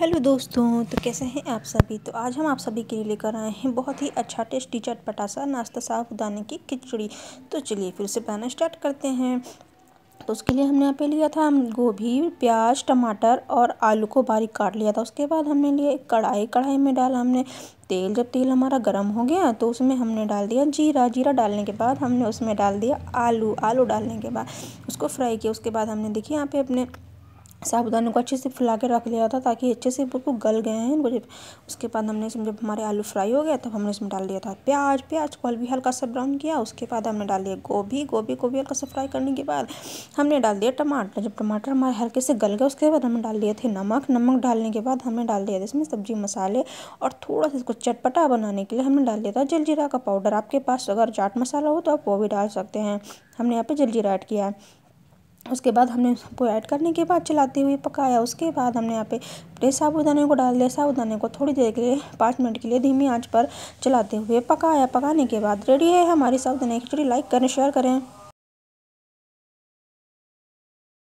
hello दोस्तों तो कैसे हैं आप सभी तो आज हम आप सभी के लिए लेकर आए हैं बहुत ही अच्छा टेस्टी चटपटा सा नाश्ता साबुदाने की खिचड़ी तो चलिए फिर से बनाना स्टार्ट करते हैं तो उसके लिए हमने यहाँ पे लिया था गोभी प्याज टमाटर और आलू को बारीक काट लिया था उसके बाद हमने लिए एक कढ़ाई कढ़ाई में डाला हमने तेल जब तेल हमारा गर्म हो गया तो उसमें हमने डाल दिया जीरा जीरा डालने के बाद हमने उसमें डाल दिया आलू आलू डालने के बाद उसको फ्राई किया उसके बाद हमने देखिए यहाँ पे अपने साबुदानों को अच्छे से फुला के रख लिया था ताकि अच्छे से बिल्कुल गल गए हैं इनको जब उसके बाद हमने इसमें जब हमारे आलू फ्राई हो गया तब हमने इसमें डाल दिया था प्याज प्याज को भी हल्का सा ब्राउन किया उसके बाद हमने डाल दिया गोभी गोभी को भी हल्का सा फ्राई करने के बाद हमने डाल दिया टमाटर जब टमाटर हमारे हल्के से गल गए उसके बाद हमने डाल दिए थे नमक नमक डालने के बाद हमने डाल दिया था इसमें सब्जी मसाले और थोड़ा सा इसको चटपटा बनाने के लिए हमने डाल दिया था जलजीरा का पाउडर आपके पास अगर चाट मसाला हो तो आप वो भी डाल सकते हैं हमने यहाँ पर जलजीरा ऐड किया है उसके बाद हमने सबको ऐड करने के बाद चलाते हुए पकाया उसके बाद हमने यहाँ पे अपने साबुदाने को डाल दिया साबुदाने को थोड़ी देर के लिए पाँच मिनट के लिए धीमी आंच पर चलाते हुए पकाया पकाने के बाद रेडी है हमारी साबुदाने खिचड़ी लाइक करें शेयर करें